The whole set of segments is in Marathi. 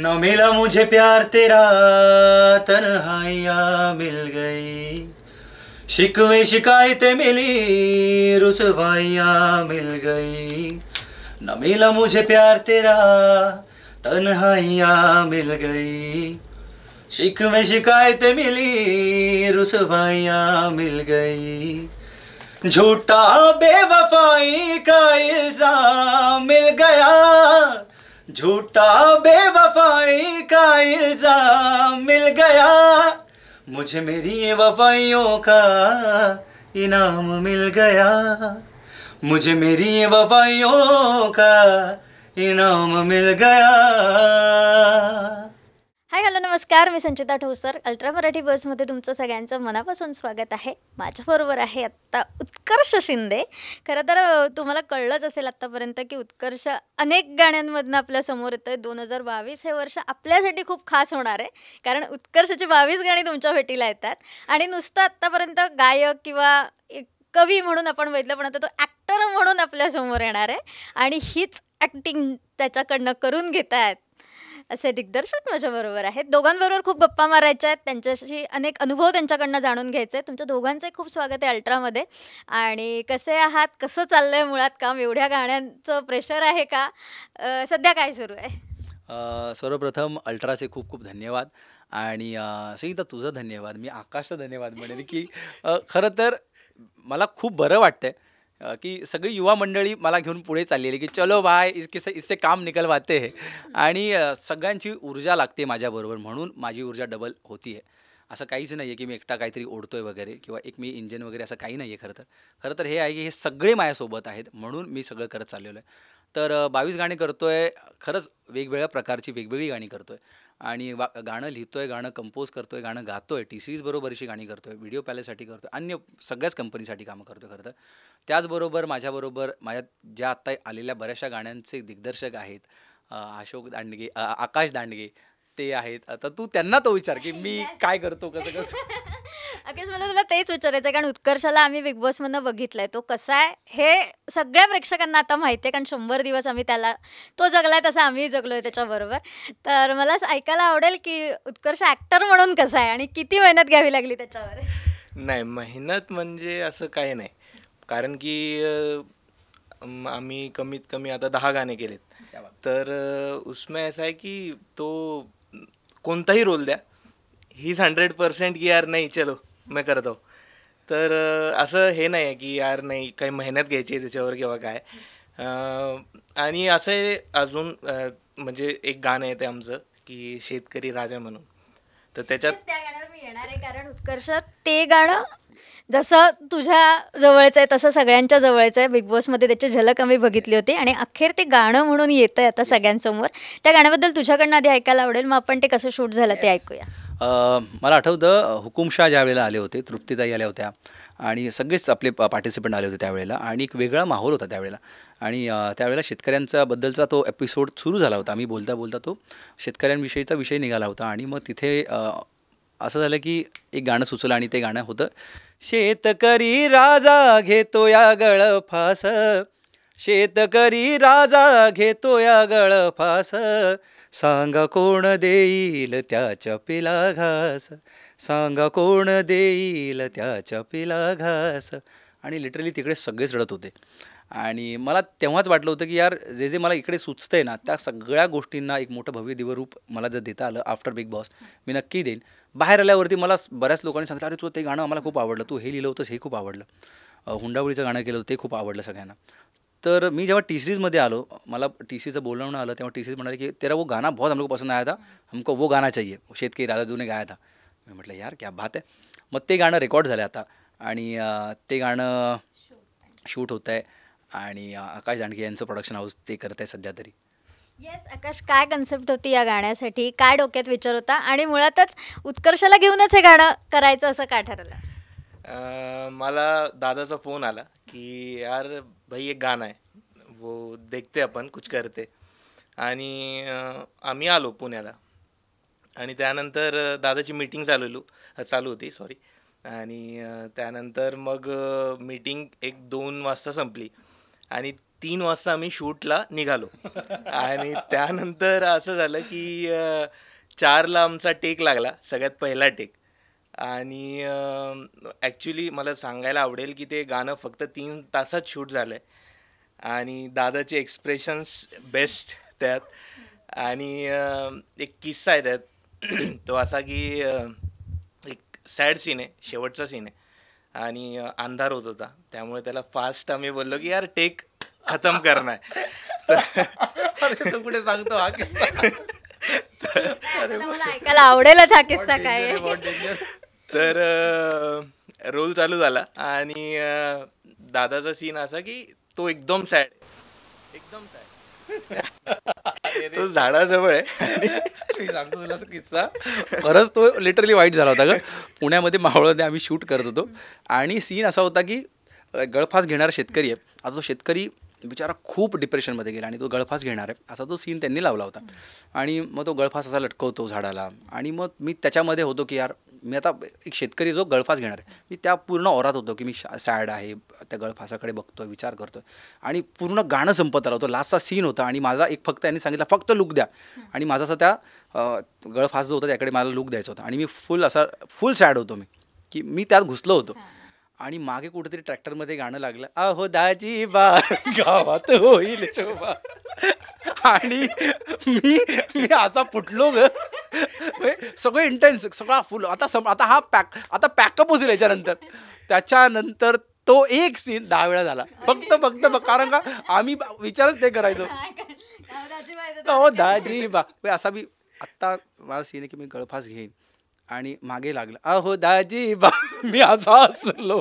न मिला मुझे प्यार तेरा तन्हाइया मिल गई शिकवे शिकायतें मिली रुसवाइया मिल गई न मिला मुझे प्यार तेरा तन्हाइया मिल गई शिकवे शिकायतें मिली रुसवाइया मिल गई झूठा बेवफाई का इल्जाम मिल गया झूठा बेवफाई का इल्जाम मिल गया मुझे मेरी ये वफाइयों का इनाम मिल गया मुझे मेरी ये वफाइयों का इनाम मिल गया हाय हॅलो नमस्कार मी संचिता ठोसर अल्ट्रा मराठी बसमध्ये तुमचं सगळ्यांचं मनापासून स्वागत आहे माझ्याबरोबर आहे आत्ता उत्कर्ष शिंदे खरं तर तुम्हाला कळलंच असेल आत्तापर्यंत की उत्कर्ष अनेक गाण्यांमधनं आपल्या समोर येतं आहे दोन हजार बावीस हे वर्ष आपल्यासाठी खूप खास होणार आहे कारण उत्कर्षाची बावीस गाणी तुमच्या भेटीला येतात आणि नुसतं आत्तापर्यंत गायक किंवा कवी म्हणून आपण बघितलं पण आता तो ॲक्टर म्हणून आपल्यासमोर येणार आहे आणि हीच ॲक्टिंग त्याच्याकडनं करून घेत आहेत असे दिग्दर्शक माझ्याबरोबर आहेत दोघांबरोबर खूप गप्पा मारायच्या आहेत त्यांच्याशी अनेक अनुभव त्यांच्याकडनं जाणून घ्यायचे तुमच्या दोघांचे खूप स्वागत आहे अल्ट्रामध्ये आणि कसे आहात कसं चाललंय मुळात काम एवढ्या गाण्यांचं प्रेशर आहे का सध्या काय सुरू आहे सर्वप्रथम अल्ट्राचे खूप खूप धन्यवाद आणि संगीता तुझं धन्यवाद मी आकाशचा धन्यवाद म्हणेन की खरं तर मला खूप बरं वाटतंय की सगळी युवा मंडळी मला घेऊन पुढे चाललेली की चलो बाय इससे इससे काम निकलवाते हे आणि सगळ्यांची ऊर्जा लागते माझ्याबरोबर म्हणून माझी ऊर्जा डबल होती आहे असं काहीच नाही आहे की मी एकटा काहीतरी ओढतोय वगैरे किंवा एक मी इंजिन वगैरे असं काही नाही आहे खरं तर खरं तर हे आहे की हे सगळे माझ्यासोबत आहेत म्हणून मी सगळं करत चाललेलो आहे तर बावीस गाणी करतो आहे खरंच वेगवेगळ्या प्रकारची वेगवेगळी गाणी करतो आणि वा गाणं लिहितो आहे गाणं कंपोज करतो आहे गाणं गातो आहे टी सीजबरोबरशी गाणी करतो आहे व्हिडिओ पॅलेससाठी करतो आहे अन्य सगळ्याच कंपनीसाठी कामं करतो खरं तर त्याचबरोबर माझ्याबरोबर माझ्या ज्या आत्ता आलेल्या बऱ्याचशा गाण्यांचे दिग्दर्शक आहेत अशोक दांडगे आकाश दांडगे ते आहेत आता तू त्यांना तो विचार की मी काय करतो कसं करतो अखेर मला तुला तेच विचारायचं कारण उत्कर्षाला आम्ही बिग बॉस मधनं बघितलाय तो कसा आहे हे सगळ्या प्रेक्षकांना आता माहिती आहे कारण शंभर दिवस आम्ही त्याला तो जगलाय तसा आम्ही जगलोय त्याच्याबरोबर तर मला ऐकायला आवडेल की उत्कर्ष ऍक्टर म्हणून कसा आहे आणि किती मेहनत घ्यावी लागली त्याच्यावर नाही मेहनत म्हणजे असं काही नाही कारण की आम्ही कमीत कमी आता दहा गाणे केलेत तर उसमे असं आहे की तो कोणताही रोल द्या हीज हंड्रेड पर्सेंट की यार नाही चलो मी करतो तर असं हे नाही आहे की यार नाही काही मेहनत घ्यायची आहे त्याच्यावर किंवा काय आणि असं अजून म्हणजे एक गाणं आहे ते आमचं की शेतकरी राजा म्हणून तर त्याच्यात त्या गाण्यावर मी येणार आहे कारण उत्कर्ष ते गाणं जसं तुझ्या जवळचं आहे तसं सगळ्यांच्या जवळचं आहे बिग बॉसमध्ये त्याची झलक आम्ही बघितली होती आणि अखेर ते गाणं म्हणून येतं आहे आता सगळ्यांसमोर त्या गाण्याबद्दल तुझ्याकडनं आधी ऐकायला आवडेल मग आपण ते कसं शूट झालं ते ऐकूया मला आठवतं हुकुमशाह ज्या वेळेला आले होते तृप्तीदाई आल्या होत्या आणि सगळेच आपले पार्टिसिपंट आले होते त्यावेळेला आणि एक वेगळा माहोल होता त्यावेळेला आणि त्यावेळेला शेतकऱ्यांचा बद्दलचा तो एपिसोड सुरू झाला होता आम्ही बोलता बोलता तो शेतकऱ्यांविषयीचा विषय निघाला होता आणि मग तिथे असं झालं की एक गाणं सुचलं आणि ते गाणं होतं शेतकरी राजा घेतो या गळफास शेतकरी राजा घेतो या गळफास सांग कोण देईल त्या चपिला घास सांग कोण देईल त्या चपिला घास आणि लिटरली तिकडे सगळेच रडत होते आणि मला तेव्हाच वाटलं होतं की यार जे जे मला इकडे आहे ना त्या सगळ्या गोष्टींना एक मोठं भव्य दिवरूप मला जर देता आलं आफ्टर बिग बॉस मी नक्की देईन बाहेर आल्यावरती मला बऱ्याच लोकांनी सांगितलं अरे तू ते गाणं आम्हाला खूप आवडलं तू हे लिहिलं होतंस हे खूप आवडलं हुंडावळीचं गाणं केलं होतं ते खूप आवडलं सगळ्यांना तर मी जेव्हा टी सीरीजमध्ये आलो मला टी सीचं बोलवणं आलं तेव्हा टी सीज म्हणाले की तेरा वो गाणं बहुत हमको पसंद आया था हमको वो गाना चाहिए शेतकरी राजाजूने गाया था मी म्हटलं यार क्या बात आहे मग ते गाणं रेकॉर्ड झालं आता आणि ते गाणं शूट होत आहे आणि आकाश जानकी यांचं प्रोडक्शन हाऊस ते करत आहे सध्या तरी येस आकाश काय कन्सेप्ट होती या गाण्यासाठी काय डोक्यात विचार होता आणि मुळातच उत्कर्षाला घेऊनच हे गाणं करायचं असं काय ठरलं मला दादाचा फोन आला की यार भाई एक गाणं आहे वो देखते आपण कुछ करते आणि आम्ही आलो पुण्याला आणि त्यानंतर दादाची मीटिंग चालू चालू होती सॉरी आणि त्यानंतर मग मीटिंग एक दोन वाजता संपली आणि तीन वाजता आम्ही शूटला निघालो आणि त्यानंतर असं झालं की चारला आमचा टेक लागला सगळ्यात पहिला टेक आणि ॲक्च्युली मला सांगायला आवडेल की ते गाणं फक्त तीन तासात शूट झालं आहे आणि दादाचे एक्सप्रेशन्स बेस्ट त्यात आणि एक किस्सा आहे त्यात तो असा की एक सॅड सीन आहे शेवटचा सीन आहे आणि अंधार होत होता त्यामुळे त्याला फास्ट आम्ही बोललो की यार टेक खतम करणार कुठे सांगतो हा किस्सा आवडेलच हा किस्सा काय तर रोल चालू झाला आणि दादाचा सीन असा की तो एकदम सॅड एकदम सॅड तो झाडाजवळ आहे मी सांगतो तुला किस्सा खरंच तो लिटरली वाईट झाला होता का पुण्यामध्ये मावळमध्ये आम्ही शूट करत होतो आणि सीन असा होता की गळफास घेणारा शेतकरी आहे आता तो शेतकरी बिचारा खूप डिप्रेशनमध्ये गेला आणि तो गळफास घेणार आहे असा तो सीन त्यांनी लावला होता आणि मग तो गळफास असा लटकवतो झाडाला आणि मग मी त्याच्यामध्ये होतो की यार मी आता एक शेतकरी जो गळफास घेणार आहे मी त्या पूर्ण औरात होतो की मी सॅड आहे त्या गळफासाकडे बघतो विचार करतो आणि पूर्ण गाणं संपत आलं होतं लास्टचा सीन होता आणि माझा एक फक्त यांनी सांगितलं फक्त लुक द्या आणि माझा असा त्या गळफास जो होता त्याकडे मला लुक द्यायचा होता आणि मी फुल असा फुल सॅड होतो मी की मी त्यात घुसलो होतो आणि मागे कुठेतरी ट्रॅक्टरमध्ये गाणं लागलं अहो दाजी बा गावात होईल शोभा आणि मी मी असा फुटलो ग म्हणजे सगळं इंटेन्स सगळा फुल आता सम आता हा पॅक आता पॅकअप होईल याच्यानंतर त्याच्यानंतर तो एक सीन दहा वेळा झाला फक्त फक्त कारण का आम्ही विचारच ते करायचो अहो दाजी बा म्हणजे असा मी आत्ता माझा सीन आहे की मी गळफास घेईन आणि मागे लागलं अहो दाजी बा मी असा असलो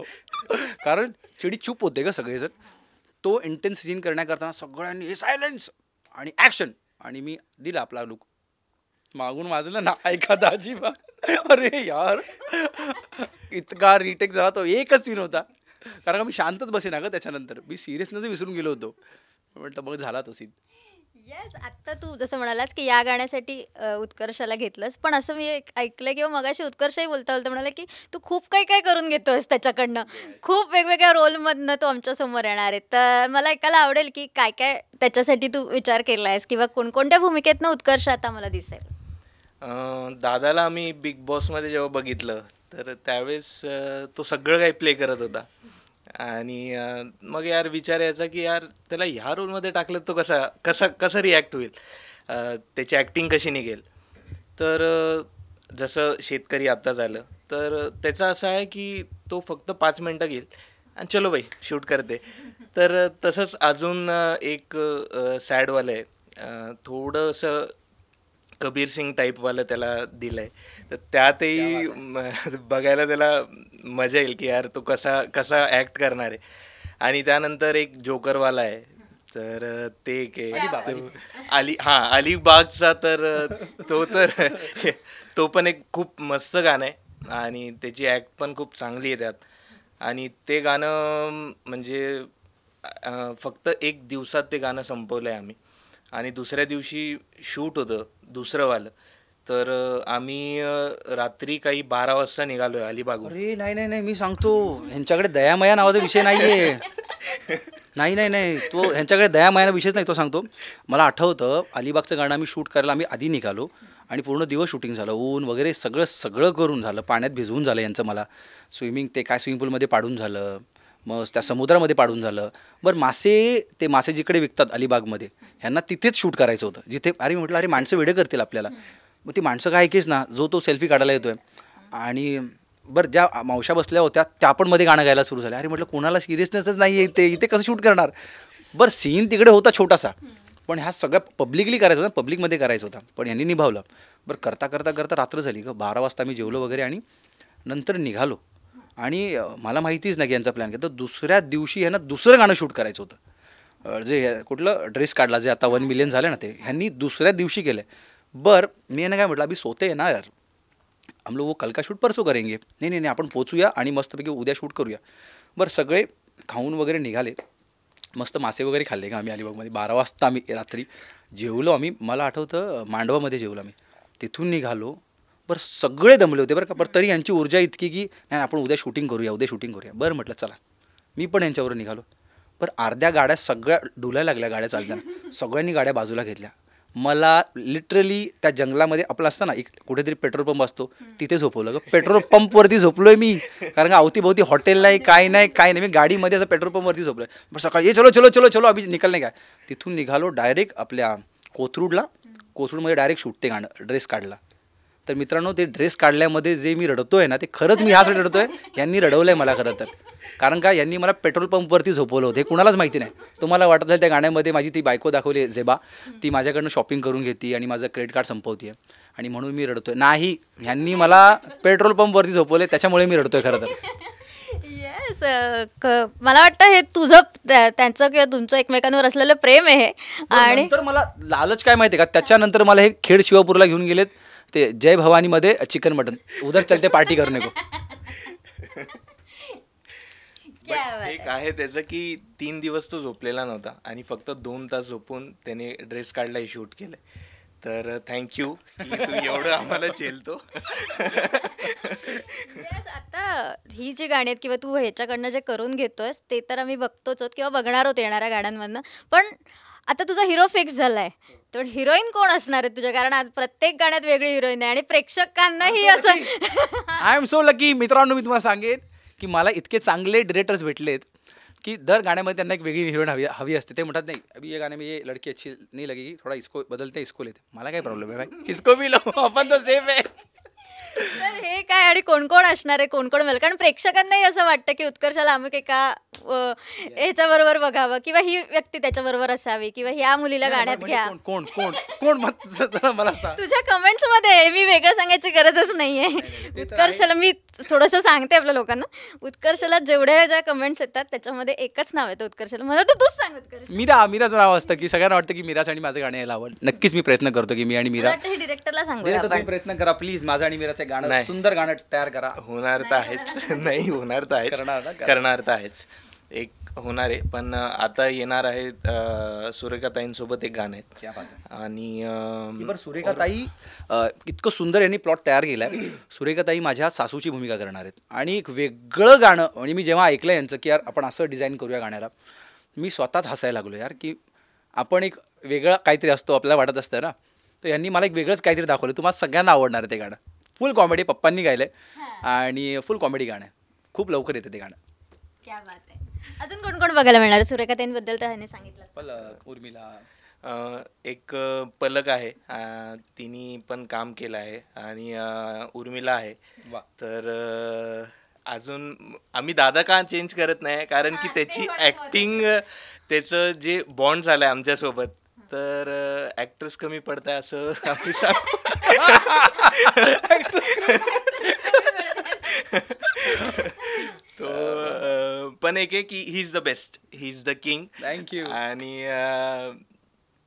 कारण चिडी चूप होते का सगळेजण तो इंटेन्स सीन करण्याकरताना सगळ्यांनी हे सायलेन्स आणि ॲक्शन आणि मी दिला आपला लुक मागून वाजलं ना ऐका दाजी बा अरे यार इतका रिटेक झाला तो एकच सीन होता कारण का मी शांतच बसेन ना त्याच्यानंतर मी सिरियसनेच विसरून गेलो होतो म्हटलं मग झाला तो सीन येस आत्ता तू जसं म्हणालास की या गाण्यासाठी उत्कर्षाला घेतलंस पण असं मी ऐकलं किंवा मगाशी उत्कर्षही बोलता बोलता म्हणाला की तू खूप काही काय करून घेतोयस त्याच्याकडनं खूप वेगवेगळ्या रोलमधनं तो आमच्यासमोर येणार आहे तर मला ऐकायला आवडेल की काय काय त्याच्यासाठी तू विचार केला आहेस किंवा कोणकोणत्या भूमिकेतनं उत्कर्ष आता मला दिसेल दादाला आम्ही बिग बॉसमध्ये जेव्हा बघितलं तर त्यावेळेस तो सगळं काही प्ले करत होता आणि मग यार विचार यायचा की यार त्याला ह्या रोलमध्ये टाकलं तो कसा कसा कसा रिॲक्ट होईल त्याची ॲक्टिंग कशी निघेल तर जसं शेतकरी आत्ता झालं तर त्याचा असं आहे की तो फक्त पाच मिनटं घेईल आणि चलो बाई शूट करते तर तसंच अजून एक सॅडवालं आहे थोडंसं कबीर सिंग टाईपवालं त्याला दिलं आहे तर त्यातही बघायला त्याला मजा येईल की यार तो कसा कसा ऍक्ट करणार आहे आणि त्यानंतर एक जोकरवाला आहे तर ते एक आहे अली हां अलिबागचा तर तो तर तो पण एक खूप मस्त गाणं आहे आणि त्याची ॲक्ट पण खूप चांगली आहे त्यात आणि ते गाणं म्हणजे फक्त एक दिवसात ते गाणं संपवलं आहे आम्ही आणि दुसऱ्या दिवशी शूट होतं दुसरंवालं तर आम्ही रात्री काही बारा वाजता निघालोय अलिबाग अरे नाही नाही नाही मी सांगतो ह्यांच्याकडे दयामया नावाचा विषय नाहीये नाही नाही नाही तो ह्यांच्याकडे दयामयाना विषयच नाही तो सांगतो मला आठवतं अलिबागचं गाणं आम्ही शूट करायला आम्ही आधी निघालो आणि पूर्ण दिवस शूटिंग झालं ऊन वगैरे सगळं सगळं करून झालं पाण्यात भिजवून झालं यांचं मला स्विमिंग ते काय स्विमिंग पूलमध्ये पाडून झालं मग त्या समुद्रामध्ये पाडून झालं बरं मासे ते मासे जिकडे विकतात अलिबागमध्ये ह्यांना तिथेच शूट करायचं होतं जिथे अरे म्हटलं अरे माणसं वेडे करतील आपल्याला मग ती माणसं काय कीच ना जो तो सेल्फी काढायला येतोय आणि बरं ज्या मावशा बसल्या होत्या त्या पण मध्ये गाणं गायला सुरू झालं अरे म्हटलं कोणाला सिरियसनेसच नाही आहे ते इथे कसं शूट करणार बरं सीन तिकडे होता छोटासा पण ह्या सगळ्या पब्लिकली करायचं होतं पब्लिकमध्ये करायचं होता पण यांनी निभावलं बरं करता करता करता रात्र झाली ग बारा वाजता मी जेवलो वगैरे आणि नंतर निघालो आणि मला माहितीच नाही की यांचा प्लॅन तर दुसऱ्या दिवशी ह्यानं दुसरं गाणं शूट करायचं होतं जे कुठलं ड्रेस काढला जे आता वन मिलियन झालं ना ते ह्यांनी दुसऱ्या दिवशी केलं आहे बर मी यानं काय म्हटलं आम्ही सोते आहे ना यार आमलो लोग वो शूट परसो करेंगे नाही नाही नाही आपण पोचूया आणि मस्तपैकी उद्या शूट करूया बरं सगळे खाऊन वगैरे निघाले मस्त मासे वगैरे खाल्ले का आम्ही अलिबागमध्ये बारा वाजता आम्ही रात्री जेवलो आम्ही मला आठवतं मांडवामध्ये जेवलो आम्ही तिथून निघालो बरं सगळे दमले होते बरं का बरं तरी यांची ऊर्जा इतकी की नाही आपण उद्या शूटिंग करूया उद्या शूटिंग करूया बरं म्हटलं चला मी पण यांच्यावर निघालो बरं अर्ध्या गाड्या सगळ्या डुलाय लागल्या गाड्या चालताना सगळ्यांनी गाड्या बाजूला घेतल्या मला लिटरली त्या जंगलामध्ये आपला असतं ना एक कुठेतरी पेट्रोल पंप असतो तिथे झोपवलं ग पेट्रोल पंपवरती झोपलोय मी कारण का अवतीभोवती हॉटेल नाही काय नाही काय नाही मी गाडीमध्ये असं पेट्रोल पंपवरती झोपलोय पण सकाळी ये चलो चलो चलो चलो अभि निकाल नाही काय तिथून निघालो डायरेक्ट आपल्या कोथरूडला कोथरूडमध्ये डायरेक्ट सुटते गाणं ड्रेस काढला तर मित्रांनो ते ड्रेस काढल्यामध्ये जे मी रडतो आहे ना ते खरंच मी ह्यासाठी रडतो यांनी रडवलं आहे मला खरं तर कारण का यांनी मला पेट्रोल पंपवरती झोपवलं होतं हे कुणालाच माहिती नाही तुम्हाला वाटत असेल त्या गाण्यामध्ये माझी ती बायको दाखवली झेबा ती माझ्याकडनं शॉपिंग करून घेती आणि माझं क्रेडिट कार्ड संपवते आणि म्हणून मी रडतोय नाही ह्यांनी मला पेट्रोल पंपवरती झोपवले त्याच्यामुळे मी रडतोय खरं तर येस मला वाटतं हे तुझं त्यांचं किंवा तुमचं एकमेकांवर असलेलं प्रेम आहे आणि तर मला लालच काय माहिती का त्याच्यानंतर मला हे खेड शिवापूरला घेऊन गेलेत ते जय भवानीमध्ये चिकन मटन उधर चलते पार्टी करणे को एक आहे त्याचं की तीन दिवस तो झोपलेला नव्हता आणि फक्त दोन तास झोपून त्याने ड्रेस काढला शूट केलंय तर थँक्यू एवढं आम्हाला झेलतो आता ही जी गाणी आहेत किंवा तू ह्याच्याकडनं जे करून घेतोयस ते तर आम्ही बघतोच किंवा बघणार होत येणाऱ्या गाण्यांमधनं पण आता तुझा हिरो फिक्स झालाय तर हिरोईन कोण असणार आहे तुझ्या कारण आज प्रत्येक गाण्यात वेगळी हिरोईन आहे आणि प्रेक्षकांनाही असं आय एम सो लकी मित्रांनो मी तुम्हाला सांगेन की मला इतके चांगले डिरेक्टर्स भेटलेत की दर गाण्यामध्ये त्यांना एक वेगळी हिरोईन हवी हवी असते ते म्हणतात नाही अभि ये गाणे में ये लडकी अच्छी नाही लगी थोडा इसको बदलते इसको लेते मला काय प्रॉब्लेम आहे भाई इसको भी लो आपण तो सेफ आहे हे काय आणि कोण कोण असणार आहे कोण कोण मिळेल कारण प्रेक्षकांनाही असं वाटतं की उत्कर्षाला अमुक एका बरोबर बघावं किंवा ही व्यक्ती त्याच्या बरोबर असावी किंवा ह्या मुलीला गाण्यात घ्या म्हणजे कोण कोण कोण मला तुझ्या कमेंट्स मध्ये मी वेगळं सांगायची गरजच नाहीये उत्कर्षला मी थोडस सांगते आपल्या लोकांना उत्कर्षाला जेवढ्या ज्या कमेंट्स येतात त्याच्यामध्ये एकच नाव येतं उत्कर्षला मला तर तूच सांग उत्कर्ष मीरा मीराचं नाव असतं की सगळ्यांना वाटतं की मीराच आणि माझं गाणं यायला आवड नक्कीच मी प्रयत्न करतो की मी आणि मीरा डिरेक्टरला सांगू प्रयत्न करा प्लीज माझं आणि मीराचं गाणं सुंदर गाणं तयार करा होणार तर आहेच नाही होणार तर आहेच करणार तर आहेच एक होणार आहे पण आता येणार आहे सुरेखाताईंसोबत एक गाणं आहे आणि सुरेखाताई इतकं सुंदर यांनी प्लॉट तयार केला आहे सुरेखाताई माझ्या सासूची भूमिका करणार आहेत आणि एक वेगळं गाणं म्हणजे मी जेव्हा ऐकलं यांचं की यार आपण असं डिझाईन करूया गाण्याला मी स्वतःच हसायला लागलो यार की आपण एक वेगळा काहीतरी असतो आपल्याला वाटत असतं ना तर यांनी मला एक वेगळंच काहीतरी दाखवलं तुम्हाला सगळ्यांना आवडणार आहे ते गाणं फुल कॉमेडी पप्पांनी गायलं आहे आणि फुल कॉमेडी गाणं आहे खूप लवकर येतं ते गाणं क्या बात अजून कोण कोण बघायला मिळणार सुरेखा तर ह्याने सांगितलं पलक उर्मिला एक पलक आहे तिने पण काम केलं आहे आणि उर्मिला आहे तर अजून आम्ही दादा का चेंज करत नाही कारण की त्याची ऍक्टिंग त्याचं जे बॉन्ड झालं आहे आमच्यासोबत तर ॲक्ट्रेस कमी पडत आहे असं आम्ही सांग पण एक आहे की he is the best he is the king thank you आणि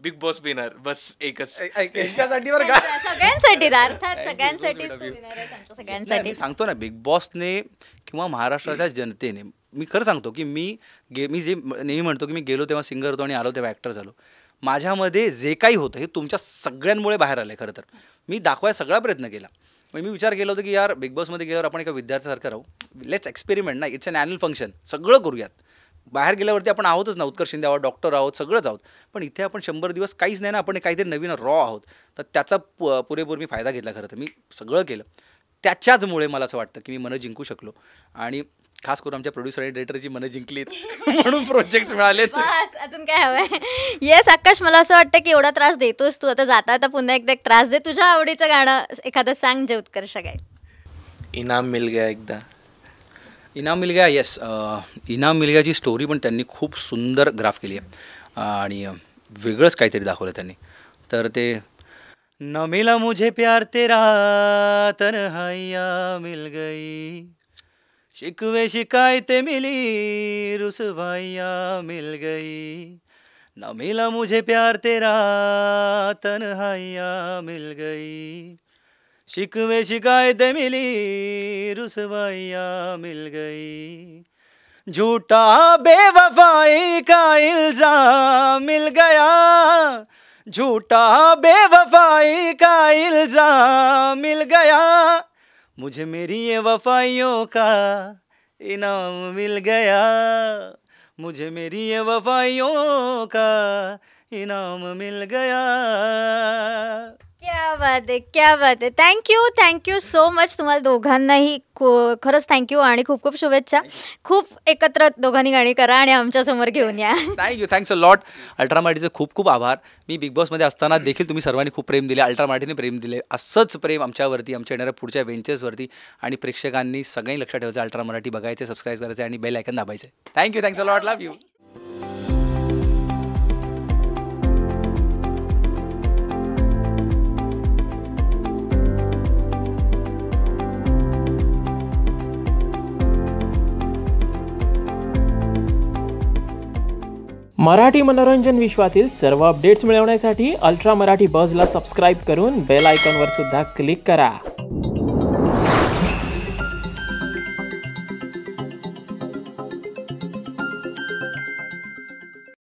बिग बॉस विनर बस एकच म्हणजे सगळ्यांसाठी सगळ्यांसाठी सगळ्यांसाठी सांगतो ना बिग बॉसने किंवा महाराष्ट्राच्या जनतेने मी खरं सांगतो की मी गे मी जे नेहमी म्हणतो की मी गेलो तेव्हा सिंगर होतो आणि आलो तेव्हा ॲक्टर झालो माझ्यामध्ये जे काही होतं हे तुमच्या सगळ्यांमुळे बाहेर आलं खरं तर मी दाखवायला सगळा प्रयत्न केला मग मी विचार केला होता की यार बिग बॉसमध्ये गेल्यावर आपण एका विद्यार्थ्यासारखं राहू लेट्स एक्सपेरिमेंट ना इट्स अन ॲन्युअल फंक्शन सगळं करूयात बाहेर गेल्यावरती आपण आहोतच ना उत्कर्ष शिंदे आहोत डॉक्टर आहोत सगळंच आहोत पण इथे आपण शंभर दिवस काहीच नाही ना आपण काहीतरी नवीन रॉ आहोत तर त्याचा प पुरेपूर मी फायदा घेतला खरं तर मी सगळं केलं त्याच्याचमुळे मला असं वाटतं की मी मनं जिंकू शकलो आणि खास करून आमच्या प्रोड्युसर आणि डिरेक्टरची मनं जिंकलीत म्हणून प्रोजेक्ट मिळाले अजून काय हवंय येस आकाश मला असं वाटतं की एवढा त्रास देतोस तू आता जाता आता पुन्हा एकदा एक त्रास दे तुझ्या आवडीचं गाणं एखादं सांग जे उत्कर्ष काय इनाम मिल गया एकदा इनाम मिल गया येस इनाम मिल गयाची स्टोरी पण त्यांनी खूप सुंदर ग्राफ केली आहे आणि वेगळंच काहीतरी दाखवलं त्यांनी तर ते न मिला मुझे प्यार तेरा तरहैया मिल गई शिकवे शिकायतें मिली रुसवाइयाँ मिल गई न मिला मुझे प्यार तेरा तनहाइयाँ मिल गई शिकवे शिकायतें मिली रुसवाइयाँ मिल गई झूठा बेवफाई का इल्ज़ाम मिल गया झूठा बेवफाई का इल्ज़ाम मिल गया मुझे मेरी ये वफाइयों का इनाम मिल गया मुझे मेरी ये वफाइयों का इनाम मिल गया क्या बात आहे क्या बात आहे थँक्यू थँक्यू सो मच तुम्हाला दोघांनाही खरंच थँक्यू आणि खूप खूप शुभेच्छा खूप एकत्र दोघांनी गाणी करा आणि समोर घेऊन या thank you thanks a lot Ultra मराठीचे खूप खूप आभार मी बिग बॉस मध्ये असताना देखील तुम्ही सर्वांनी खूप प्रेम दिले अल्ट्रा मराठीने प्रेम दिले असंच प्रेम आमच्यावरती आमच्या येणाऱ्या पुढच्या वरती आणि प्रेक्षकांनी सगळ्यांनी लक्षात ठेवायचं अल्ट्रा मराठी बघायचे सबस्क्राईब करायचं आणि बेल आयकन दाबायचं thank you thanks a lot love you Marathi मनोरंजन विश्वातील सर्व अपडेट्स मिळवण्यासाठी अल्ट्रा मराठी बजला सबस्क्राईब करून बेल आयकॉनवर सुद्धा क्लिक करा